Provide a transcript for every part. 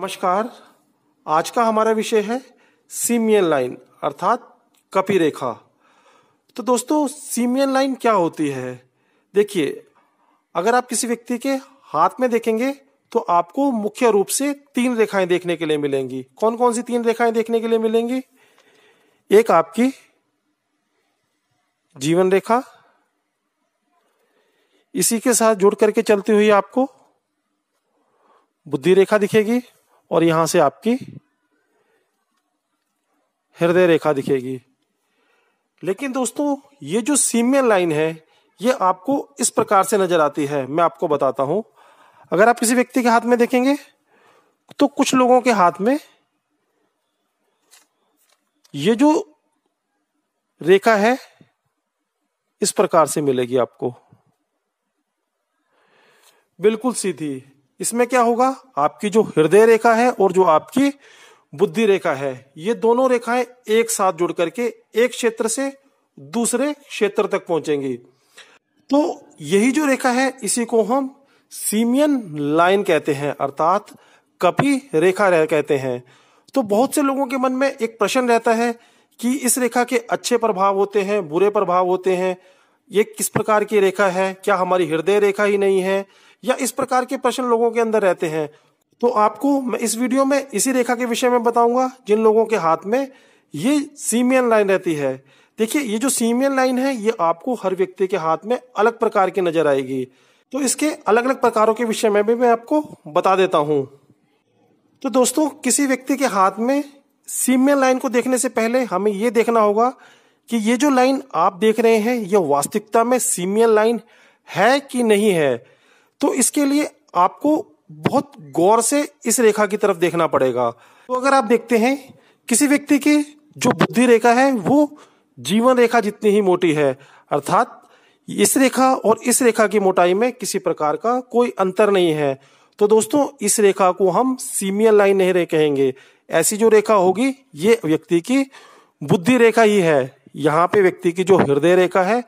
नमस्कार आज का हमारा विषय है सीमियन लाइन अर्थात कपी रेखा तो दोस्तों सीमियन लाइन क्या होती है देखिए अगर आप किसी व्यक्ति के हाथ में देखेंगे तो आपको मुख्य रूप से तीन रेखाएं देखने के लिए मिलेंगी कौन कौन सी तीन रेखाएं देखने के लिए मिलेंगी एक आपकी जीवन रेखा इसी के साथ जुड़ करके चलती हुई आपको बुद्धि रेखा दिखेगी और यहां से आपकी हृदय रेखा दिखेगी लेकिन दोस्तों ये जो सीमियन लाइन है ये आपको इस प्रकार से नजर आती है मैं आपको बताता हूं अगर आप किसी व्यक्ति के हाथ में देखेंगे तो कुछ लोगों के हाथ में ये जो रेखा है इस प्रकार से मिलेगी आपको बिल्कुल सीधी इसमें क्या होगा आपकी जो हृदय रेखा है और जो आपकी बुद्धि रेखा है ये दोनों रेखाएं एक साथ जुड़ करके एक क्षेत्र से दूसरे क्षेत्र तक पहुंचेंगी तो यही जो रेखा है इसी को हम सीमियन लाइन कहते हैं अर्थात कपी रेखा रह कहते हैं तो बहुत से लोगों के मन में एक प्रश्न रहता है कि इस रेखा के अच्छे प्रभाव होते हैं बुरे प्रभाव होते हैं ये किस प्रकार की रेखा है क्या हमारी हृदय रेखा ही नहीं है या इस प्रकार के प्रश्न लोगों के अंदर रहते हैं तो आपको मैं इस वीडियो में इसी रेखा के विषय में बताऊंगा जिन लोगों के हाथ में ये सीमियन लाइन रहती है देखिए ये जो सीमियन लाइन है ये आपको हर व्यक्ति के हाथ में अलग प्रकार की नजर आएगी तो इसके अलग अलग प्रकारों के विषय में भी मैं आपको बता देता हूं तो दोस्तों किसी व्यक्ति के हाथ में सीमियन लाइन को देखने से पहले हमें ये देखना होगा कि ये जो लाइन आप देख रहे हैं ये वास्तविकता में सीमियल लाइन है कि नहीं है तो इसके लिए आपको बहुत गौर से इस रेखा की तरफ देखना पड़ेगा तो अगर आप देखते हैं किसी व्यक्ति की जो बुद्धि रेखा है वो जीवन रेखा जितनी ही मोटी है अर्थात इस रेखा और इस रेखा की मोटाई में किसी प्रकार का कोई अंतर नहीं है तो दोस्तों इस रेखा को हम सीमियल लाइन नहीं कहेंगे ऐसी जो रेखा होगी ये व्यक्ति की बुद्धि रेखा ही है यहाँ पे व्यक्ति की जो हृदय रेखा है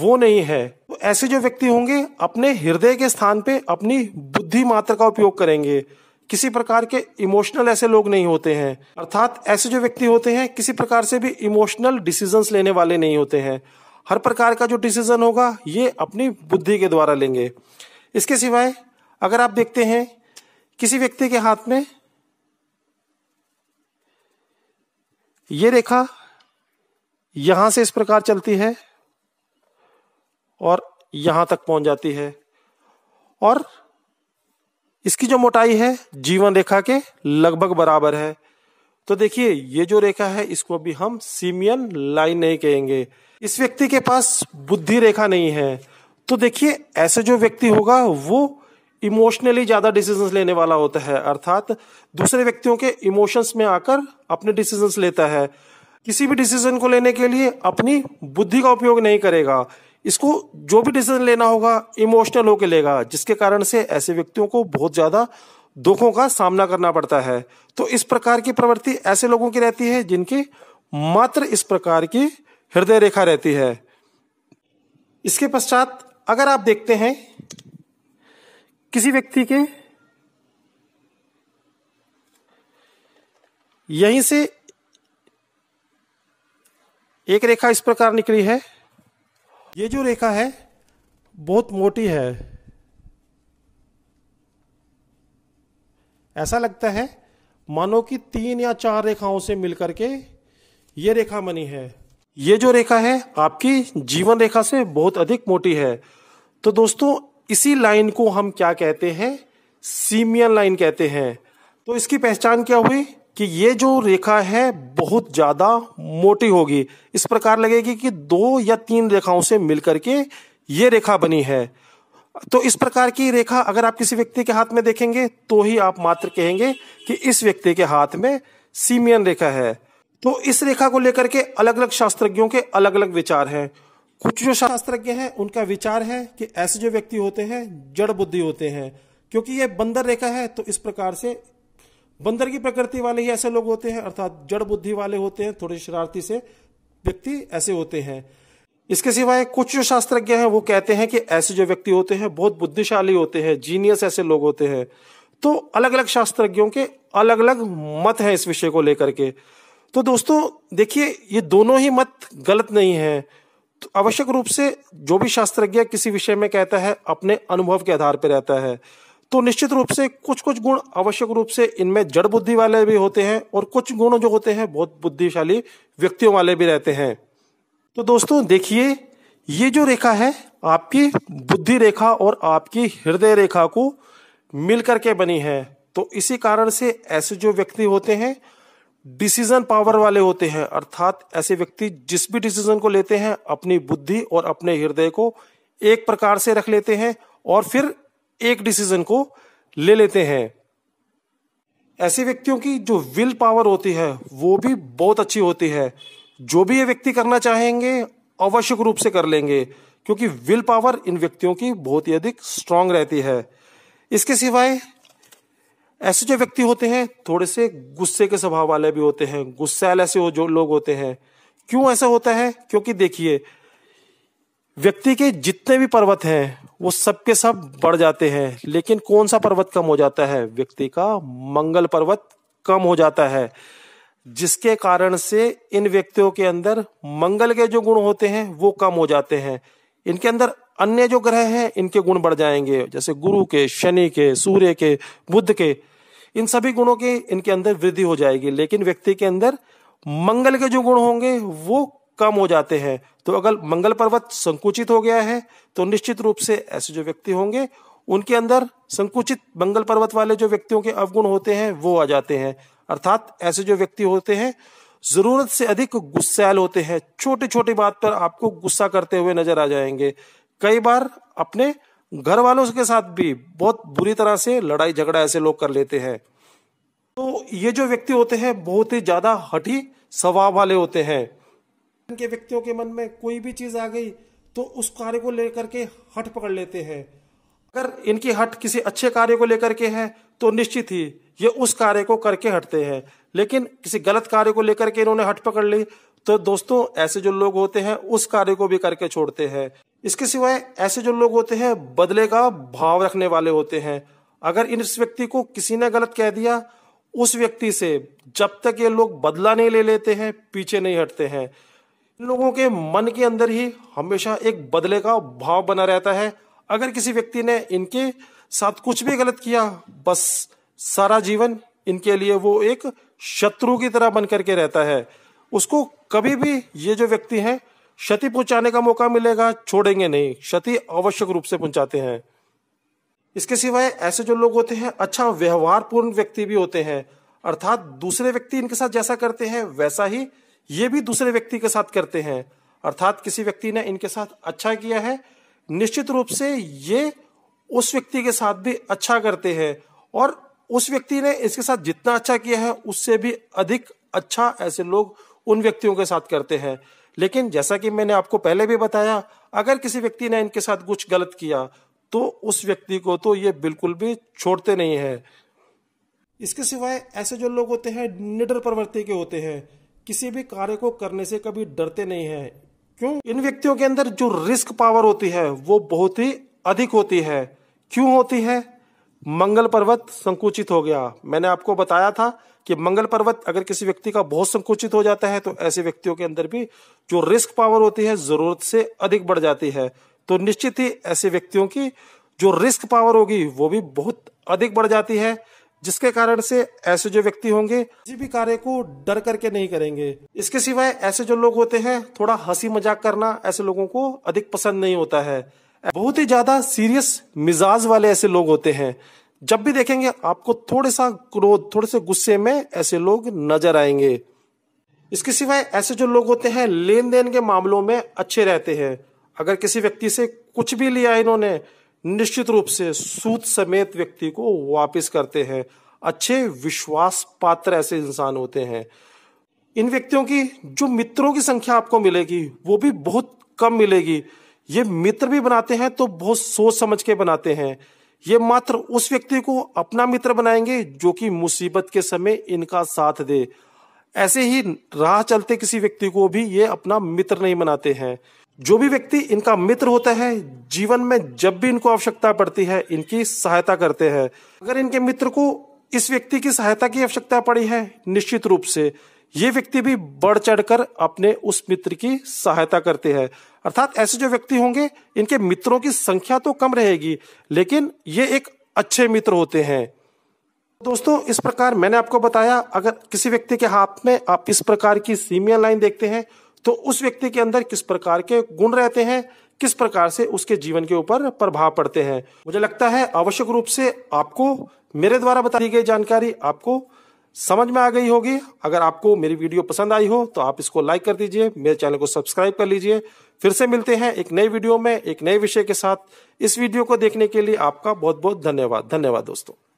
वो नहीं है तो ऐसे जो व्यक्ति होंगे अपने हृदय के स्थान पे अपनी बुद्धि मात्र का उपयोग करेंगे किसी प्रकार के इमोशनल ऐसे लोग नहीं होते हैं अर्थात ऐसे जो व्यक्ति होते हैं किसी प्रकार से भी इमोशनल डिसीजंस लेने वाले नहीं होते हैं हर प्रकार का जो डिसीजन होगा ये अपनी बुद्धि के द्वारा लेंगे इसके सिवाय अगर आप देखते हैं किसी व्यक्ति के हाथ में ये रेखा यहां से इस प्रकार चलती है और यहां तक पहुंच जाती है और इसकी जो मोटाई है जीवन रेखा के लगभग बराबर है तो देखिए ये जो रेखा है इसको भी हम सीमियन लाइन नहीं कहेंगे इस व्यक्ति के पास बुद्धि रेखा नहीं है तो देखिए ऐसे जो व्यक्ति होगा वो इमोशनली ज्यादा डिसीजंस लेने वाला होता है अर्थात दूसरे व्यक्तियों के इमोशंस में आकर अपने डिसीजंस लेता है किसी भी डिसीजन को लेने के लिए अपनी बुद्धि का उपयोग नहीं करेगा इसको जो भी डिसीजन लेना होगा इमोशनल होकर लेगा जिसके कारण से ऐसे व्यक्तियों को बहुत ज्यादा दुखों का सामना करना पड़ता है तो इस प्रकार की प्रवृत्ति ऐसे लोगों की रहती है जिनके मात्र इस प्रकार की हृदय रेखा रहती है इसके पश्चात अगर आप देखते हैं किसी व्यक्ति के यहीं से एक रेखा इस प्रकार निकली है ये जो रेखा है बहुत मोटी है ऐसा लगता है मानो कि तीन या चार रेखाओं से मिलकर के ये रेखा बनी है ये जो रेखा है आपकी जीवन रेखा से बहुत अधिक मोटी है तो दोस्तों इसी लाइन को हम क्या कहते हैं सीमियन लाइन कहते हैं तो इसकी पहचान क्या हुई कि ये जो रेखा है बहुत ज़्यादा मोटी होगी इस प्रकार लगेगी कि दो या तीन रेखाओं से मिलकर के ये रेखा बनी है तो इस प्रकार की रेखा अगर आप किसी व्यक्ति के हाथ में देखेंगे तो ही आप मात्र कहेंगे कि इस व्यक्ति के हाथ में सीमियन रेखा है तो इस रेखा को लेकर के अलग अलग शास्त्रज्ञों के अलग अलग विचार हैं कुछ जो शास्त्रज्ञ हैं उनका विचार है कि ऐसे जो व्यक्ति होते हैं जड़ बुद्धि होते हैं क्योंकि ये बंदर रेखा है तो इस प्रकार से बंदर की प्रकृति वाले ही ऐसे लोग होते हैं अर्थात जड़ बुद्धि वाले होते हैं थोड़े शरारती से व्यक्ति ऐसे होते हैं इसके सिवाय कुछ जो शास्त्रज्ञ हैं वो कहते हैं कि ऐसे जो व्यक्ति होते हैं बहुत बुद्धिशाली होते हैं जीनियस ऐसे लोग होते हैं तो अलग अलग शास्त्रज्ञों के अलग अलग मत हैं इस विषय को लेकर के तो दोस्तों देखिए ये दोनों ही मत गलत नहीं है तो आवश्यक रूप से जो भी शास्त्रज्ञ किसी विषय में कहता है अपने अनुभव के आधार पर रहता है तो निश्चित रूप से कुछ कुछ गुण आवश्यक रूप से इनमें जड़ बुद्धि वाले भी होते हैं और कुछ गुण जो होते हैं बहुत बुद्धिशाली व्यक्तियों वाले भी रहते हैं तो दोस्तों देखिए ये जो रेखा है आपकी बुद्धि रेखा और आपकी हृदय रेखा को मिल करके बनी है तो इसी कारण से ऐसे जो व्यक्ति होते हैं डिसीजन पावर वाले होते हैं अर्थात ऐसे व्यक्ति जिस भी डिसीजन को लेते हैं अपनी बुद्धि और अपने हृदय को एक प्रकार से रख लेते हैं और फिर एक डिसीजन को ले लेते हैं ऐसे व्यक्तियों की जो विल पावर होती है वो भी बहुत अच्छी होती है जो भी ये व्यक्ति करना चाहेंगे आवश्यक रूप से कर लेंगे क्योंकि विल पावर इन व्यक्तियों की बहुत ही अधिक स्ट्रांग रहती है इसके सिवाय ऐसे जो व्यक्ति होते हैं थोड़े से गुस्से के स्वभाव वाले भी होते हैं गुस्सैल ऐसे हो जो लोग होते हैं क्यों ऐसा होता है क्योंकि देखिए व्यक्ति के जितने भी पर्वत हैं वो सबके सब बढ़ जाते हैं लेकिन कौन सा पर्वत कम हो जाता है व्यक्ति का मंगल पर्वत कम हो जाता है जिसके कारण से इन व्यक्तियों के अंदर मंगल के जो गुण होते हैं वो कम हो जाते हैं इनके अंदर अन्य जो ग्रह हैं इनके गुण बढ़ जाएंगे जैसे गुरु के शनि के सूर्य के बुद्ध के इन सभी गुणों के इनके अंदर वृद्धि हो जाएगी लेकिन व्यक्ति के अंदर मंगल के जो गुण होंगे वो कम हो जाते हैं तो अगर मंगल पर्वत संकुचित हो गया है तो निश्चित रूप से ऐसे जो व्यक्ति होंगे उनके अंदर संकुचित मंगल पर्वत वाले जो व्यक्तियों के अवगुण होते हैं वो आ जाते हैं अर्थात ऐसे जो व्यक्ति होते हैं जरूरत से अधिक गुस्सैल होते हैं छोटी छोटी बात पर आपको गुस्सा करते हुए नजर आ जाएंगे कई बार अपने घर वालों के साथ भी बहुत बुरी तरह से लड़ाई झगड़ा ऐसे लोग कर लेते हैं तो ये जो व्यक्ति होते हैं बहुत ही ज्यादा हठी स्वभाव वाले होते हैं के व्यक्तियों के मन में कोई भी चीज आ गई तो उस कार्य को लेकर के हट पकड़ लेते हैं अगर इनकी हट किसी अच्छे कार्य को लेकर के है तो निश्चित ही ये उस कार्य को करके हटते हैं लेकिन किसी गलत कार्य को लेकर के इन्होंने हट पकड़ ली तो दोस्तों ऐसे जो लोग होते हैं उस कार्य को भी करके छोड़ते हैं इसके सिवाय ऐसे जो लोग होते हैं बदले का भाव रखने वाले होते हैं अगर इन इस व्यक्ति को किसी ने गलत कह दिया उस व्यक्ति से जब तक ये लोग बदला नहीं ले लेते हैं पीछे नहीं हटते हैं लोगों के मन के अंदर ही हमेशा एक बदले का भाव बना रहता है अगर किसी व्यक्ति ने इनके साथ कुछ भी गलत किया बस सारा जीवन इनके लिए वो एक शत्रु की तरह बन करके रहता है उसको कभी भी ये जो व्यक्ति है क्षति पहुंचाने का मौका मिलेगा छोड़ेंगे नहीं क्षति आवश्यक रूप से पहुंचाते हैं इसके सिवाय ऐसे जो लोग होते हैं अच्छा व्यवहार पूर्ण व्यक्ति भी होते हैं अर्थात दूसरे व्यक्ति इनके साथ जैसा करते हैं वैसा ही ये भी दूसरे व्यक्ति के साथ करते हैं अर्थात किसी व्यक्ति ने इनके साथ अच्छा किया है निश्चित रूप से ये उस व्यक्ति के साथ भी अच्छा करते हैं और उस व्यक्ति ने इसके साथ जितना अच्छा किया है उससे भी अधिक अच्छा ऐसे लोग उन व्यक्तियों के साथ करते हैं लेकिन जैसा कि मैंने आपको पहले भी बताया अगर किसी व्यक्ति ने इनके साथ कुछ गलत किया तो उस व्यक्ति को तो ये बिल्कुल भी छोड़ते नहीं है इसके सिवाय ऐसे जो लोग होते हैं निडर प्रवृत्ति के होते हैं किसी भी कार्य को करने से कभी डरते नहीं है क्यों इन व्यक्तियों के अंदर जो रिस्क पावर होती है वो बहुत ही अधिक होती है क्यों होती है मंगल पर्वत संकुचित हो गया मैंने आपको बताया था कि मंगल पर्वत अगर किसी व्यक्ति का बहुत संकुचित हो जाता है तो ऐसे व्यक्तियों के अंदर भी जो रिस्क पावर होती है जरूरत से अधिक बढ़ जाती है तो निश्चित ही ऐसे व्यक्तियों की जो रिस्क पावर होगी वो भी बहुत अधिक बढ़ जाती है जिसके कारण से ऐसे जो व्यक्ति होंगे किसी भी कार्य को डर करके नहीं करेंगे इसके सिवाय ऐसे जो लोग होते हैं थोड़ा हंसी मजाक करना ऐसे लोगों को अधिक पसंद नहीं होता है बहुत ही ज्यादा सीरियस मिजाज वाले ऐसे लोग होते हैं जब भी देखेंगे आपको थोड़े सा क्रोध थोड़े से गुस्से में ऐसे लोग नजर आएंगे इसके सिवाय ऐसे जो लोग होते हैं लेन देन के मामलों में अच्छे रहते हैं अगर किसी व्यक्ति से कुछ भी लिया इन्होंने निश्चित रूप से सूत समेत व्यक्ति को वापिस करते हैं अच्छे विश्वास पात्र ऐसे इंसान होते हैं इन व्यक्तियों की जो मित्रों की संख्या आपको मिलेगी वो भी बहुत कम मिलेगी ये मित्र भी बनाते हैं तो बहुत सोच समझ के बनाते हैं ये मात्र उस व्यक्ति को अपना मित्र बनाएंगे जो कि मुसीबत के समय इनका साथ दे ऐसे ही राह चलते किसी व्यक्ति को भी ये अपना मित्र नहीं बनाते हैं जो भी व्यक्ति इनका मित्र होता है जीवन में जब भी इनको आवश्यकता पड़ती है इनकी सहायता करते हैं अगर इनके मित्र को इस व्यक्ति की सहायता की आवश्यकता पड़ी है निश्चित रूप से ये व्यक्ति भी बढ़ चढ़कर अपने उस मित्र की सहायता करते हैं अर्थात ऐसे जो व्यक्ति होंगे इनके मित्रों की संख्या तो कम रहेगी लेकिन ये एक अच्छे मित्र होते हैं दोस्तों इस प्रकार मैंने आपको बताया अगर किसी व्यक्ति के हाथ में आप इस प्रकार की सीमिया लाइन देखते हैं तो उस व्यक्ति के अंदर किस प्रकार के गुण रहते हैं किस प्रकार से उसके जीवन के ऊपर प्रभाव पड़ते हैं मुझे लगता है आवश्यक रूप से आपको मेरे द्वारा बताई गई जानकारी आपको समझ में आ गई होगी अगर आपको मेरी वीडियो पसंद आई हो तो आप इसको लाइक कर दीजिए मेरे चैनल को सब्सक्राइब कर लीजिए फिर से मिलते हैं एक नई वीडियो में एक नए विषय के साथ इस वीडियो को देखने के लिए आपका बहुत बहुत धन्यवाद धन्यवाद दोस्तों